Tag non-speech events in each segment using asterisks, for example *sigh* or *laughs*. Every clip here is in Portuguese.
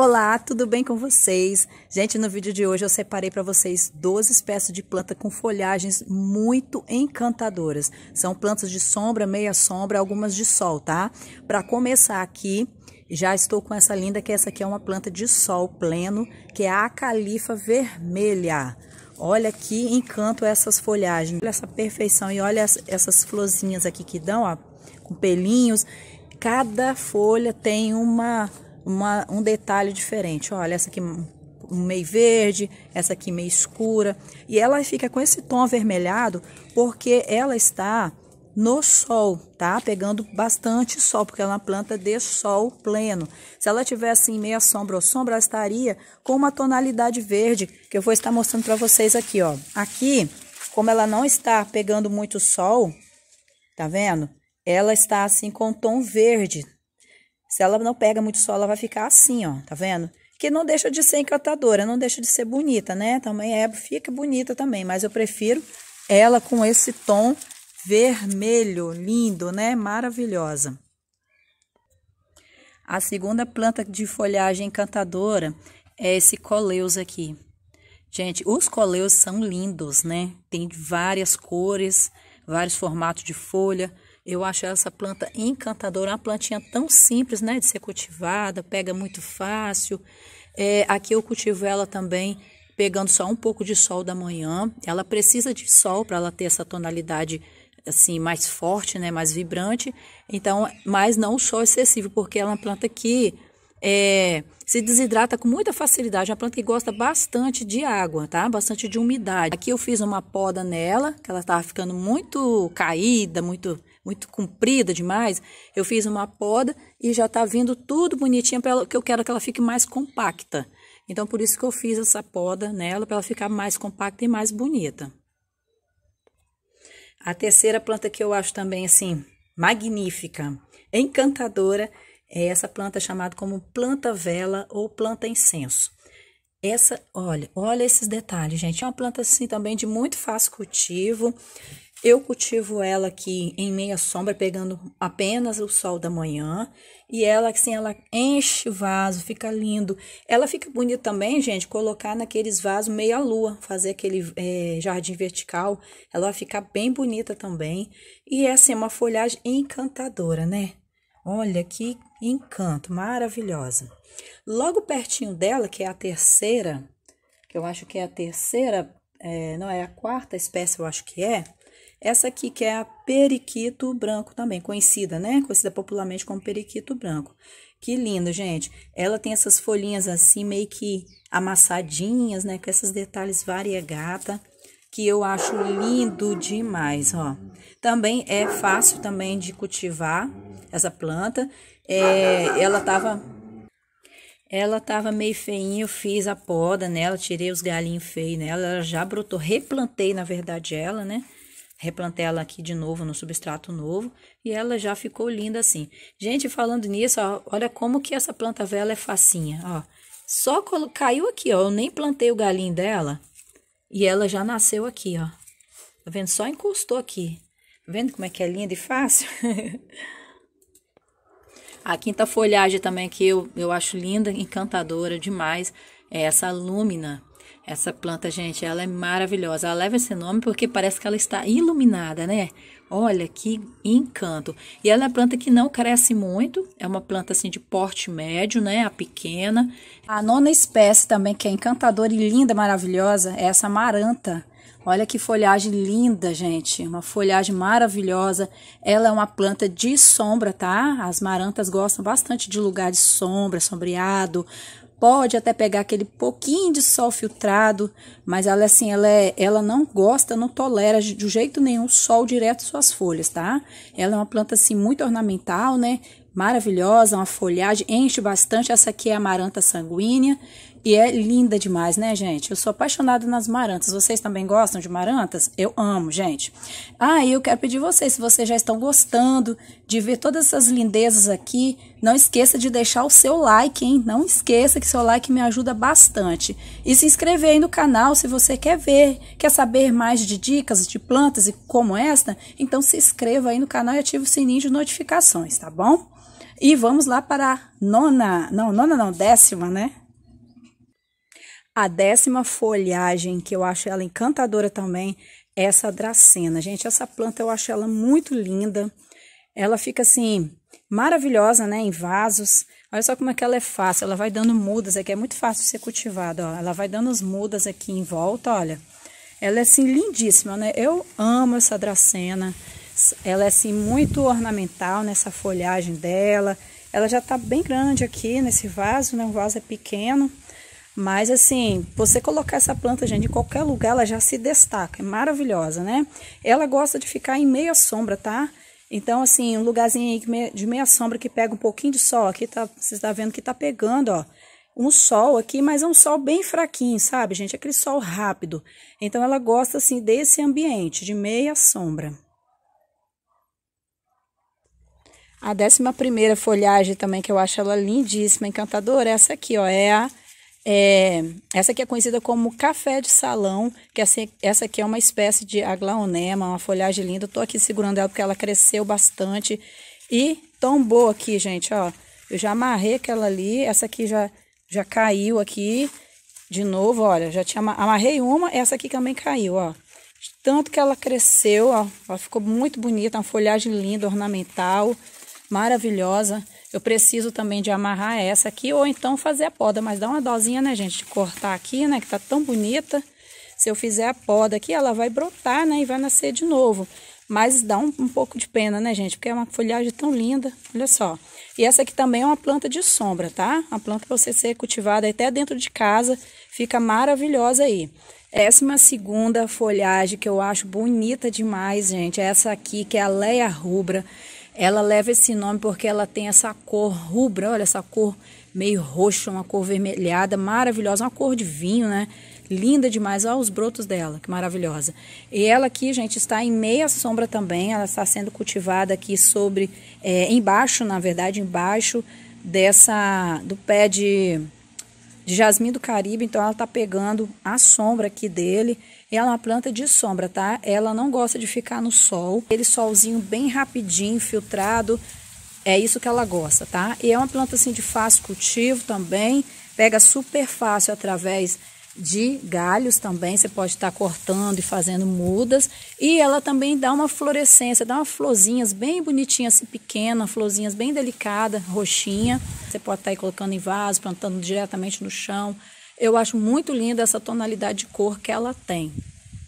Olá, tudo bem com vocês? Gente, no vídeo de hoje eu separei para vocês 12 espécies de planta com folhagens muito encantadoras. São plantas de sombra, meia sombra, algumas de sol, tá? Para começar aqui, já estou com essa linda, que essa aqui é uma planta de sol pleno, que é a califa vermelha. Olha que encanto essas folhagens, olha essa perfeição e olha essas florzinhas aqui que dão, ó, com pelinhos. Cada folha tem uma uma, um detalhe diferente. Olha, essa aqui meio verde, essa aqui meio escura. E ela fica com esse tom avermelhado porque ela está no sol, tá? Pegando bastante sol, porque ela é uma planta de sol pleno. Se ela tivesse em meia sombra ou sombra, ela estaria com uma tonalidade verde, que eu vou estar mostrando para vocês aqui, ó. Aqui, como ela não está pegando muito sol, tá vendo? Ela está assim com um tom verde, se ela não pega muito sol, ela vai ficar assim, ó, tá vendo? Que não deixa de ser encantadora, não deixa de ser bonita, né? Também é, fica bonita também, mas eu prefiro ela com esse tom vermelho, lindo, né? Maravilhosa. A segunda planta de folhagem encantadora é esse coleus aqui. Gente, os coleus são lindos, né? Tem várias cores, vários formatos de folha. Eu acho essa planta encantadora, uma plantinha tão simples, né, de ser cultivada, pega muito fácil. É, aqui eu cultivo ela também pegando só um pouco de sol da manhã. Ela precisa de sol para ela ter essa tonalidade assim mais forte, né, mais vibrante. Então, mas não o sol excessivo, porque ela é uma planta que é, se desidrata com muita facilidade. É uma planta que gosta bastante de água, tá? Bastante de umidade. Aqui eu fiz uma poda nela, que ela estava ficando muito caída, muito muito comprida demais, eu fiz uma poda e já está vindo tudo bonitinho, ela, que eu quero que ela fique mais compacta. Então, por isso que eu fiz essa poda nela, para ela ficar mais compacta e mais bonita. A terceira planta que eu acho também, assim, magnífica, encantadora, é essa planta chamada como planta vela ou planta incenso. Essa, olha, olha esses detalhes, gente. É uma planta assim também de muito fácil cultivo. Eu cultivo ela aqui em meia sombra, pegando apenas o sol da manhã. E ela, assim, ela enche o vaso, fica lindo. Ela fica bonita também, gente, colocar naqueles vasos meia-lua, fazer aquele é, jardim vertical. Ela vai ficar bem bonita também. E essa é assim, uma folhagem encantadora, né? Olha que encanto, maravilhosa. Logo pertinho dela, que é a terceira, que eu acho que é a terceira é, não é a quarta espécie, eu acho que é, essa aqui que é a periquito branco também, conhecida, né? Conhecida popularmente como periquito branco. Que linda, gente. Ela tem essas folhinhas assim, meio que amassadinhas, né? Com esses detalhes variegata, que eu acho lindo demais, ó. Também é fácil também de cultivar essa planta. É, ela tava... Ela tava meio feinha, eu fiz a poda nela, tirei os galinhos feios nela, ela já brotou, replantei, na verdade, ela, né? Replantei ela aqui de novo no substrato novo e ela já ficou linda assim. Gente, falando nisso, ó, olha como que essa planta vela é facinha, ó. Só caiu aqui, ó, eu nem plantei o galinho dela e ela já nasceu aqui, ó. Tá vendo? Só encostou aqui. Tá vendo como é que é linda e fácil? *laughs* A quinta folhagem também que eu, eu acho linda, encantadora demais, é essa lúmina essa planta, gente, ela é maravilhosa. Ela leva esse nome porque parece que ela está iluminada, né? Olha que encanto. E ela é uma planta que não cresce muito, é uma planta assim de porte médio, né? A pequena. A nona espécie também que é encantadora e linda, maravilhosa, é essa maranta. Olha que folhagem linda, gente. Uma folhagem maravilhosa. Ela é uma planta de sombra, tá? As marantas gostam bastante de lugar de sombra, sombreado, pode até pegar aquele pouquinho de sol filtrado, mas ela assim, ela, é, ela não gosta, não tolera de jeito nenhum sol direto suas folhas, tá? Ela é uma planta assim muito ornamental, né? Maravilhosa, uma folhagem, enche bastante. Essa aqui é a amaranta sanguínea. E é linda demais, né, gente? Eu sou apaixonada nas marantas. Vocês também gostam de marantas? Eu amo, gente. Ah, e eu quero pedir vocês, se vocês já estão gostando de ver todas essas lindezas aqui, não esqueça de deixar o seu like, hein? Não esqueça que seu like me ajuda bastante. E se inscrever aí no canal se você quer ver, quer saber mais de dicas de plantas e como esta, então se inscreva aí no canal e ative o sininho de notificações, tá bom? E vamos lá para a nona, não, nona não, décima, né? A décima folhagem, que eu acho ela encantadora também, é essa dracena. Gente, essa planta eu acho ela muito linda. Ela fica assim, maravilhosa, né, em vasos. Olha só como é que ela é fácil, ela vai dando mudas aqui, é muito fácil de ser cultivada, ó. Ela vai dando as mudas aqui em volta, olha. Ela é assim lindíssima, né? Eu amo essa dracena. Ela é assim muito ornamental nessa folhagem dela. Ela já tá bem grande aqui nesse vaso, né? O vaso é pequeno. Mas assim, você colocar essa planta, gente, em qualquer lugar, ela já se destaca, é maravilhosa, né? Ela gosta de ficar em meia sombra, tá? Então, assim, um lugarzinho de meia sombra que pega um pouquinho de sol. Aqui tá, vocês tá vendo que tá pegando, ó, um sol aqui, mas é um sol bem fraquinho, sabe, gente? Aquele sol rápido. Então, ela gosta, assim, desse ambiente, de meia sombra. A décima primeira folhagem também, que eu acho ela lindíssima, encantadora, é essa aqui, ó, é a é, essa aqui é conhecida como café de salão, que essa, essa aqui é uma espécie de aglaonema, uma folhagem linda. Estou aqui segurando ela porque ela cresceu bastante e tombou aqui, gente, ó. Eu já amarrei aquela ali, essa aqui já, já caiu aqui de novo, olha. Já tinha amarrei uma, essa aqui também caiu, ó. Tanto que ela cresceu, ó, ela ficou muito bonita, uma folhagem linda, ornamental maravilhosa. Eu preciso também de amarrar essa aqui ou então fazer a poda, mas dá uma dosinha, né, gente, de cortar aqui, né, que tá tão bonita. Se eu fizer a poda aqui, ela vai brotar, né, e vai nascer de novo. Mas dá um, um pouco de pena, né, gente, porque é uma folhagem tão linda, olha só. E essa aqui também é uma planta de sombra, tá? Uma planta para você ser cultivada até dentro de casa, fica maravilhosa aí. Décima segunda folhagem que eu acho bonita demais, gente, é essa aqui, que é a Leia Rubra. Ela leva esse nome porque ela tem essa cor rubra, olha essa cor meio roxa, uma cor vermelhada, maravilhosa, uma cor de vinho, né? Linda demais, olha os brotos dela, que maravilhosa. E ela aqui, gente, está em meia sombra também, ela está sendo cultivada aqui sobre, é, embaixo, na verdade, embaixo dessa, do pé de, de jasmim do Caribe, então ela está pegando a sombra aqui dele, ela é uma planta de sombra, tá? Ela não gosta de ficar no sol. Aquele solzinho bem rapidinho, filtrado, é isso que ela gosta, tá? E é uma planta assim de fácil cultivo também. Pega super fácil através de galhos também, você pode estar cortando e fazendo mudas, e ela também dá uma florescência, dá uma florzinhas bem bonitinhas, assim, pequena, florzinhas bem delicada, roxinha. Você pode estar colocando em vaso, plantando diretamente no chão, eu acho muito linda essa tonalidade de cor que ela tem.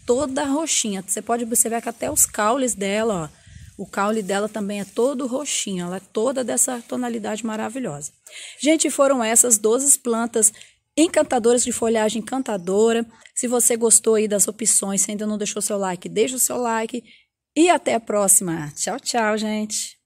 Toda roxinha. Você pode observar que até os caules dela, ó, o caule dela também é todo roxinho, ela é toda dessa tonalidade maravilhosa. Gente, foram essas 12 plantas encantadoras de folhagem encantadora. Se você gostou aí das opções, se ainda não deixou seu like, deixa o seu like. E até a próxima. Tchau, tchau, gente.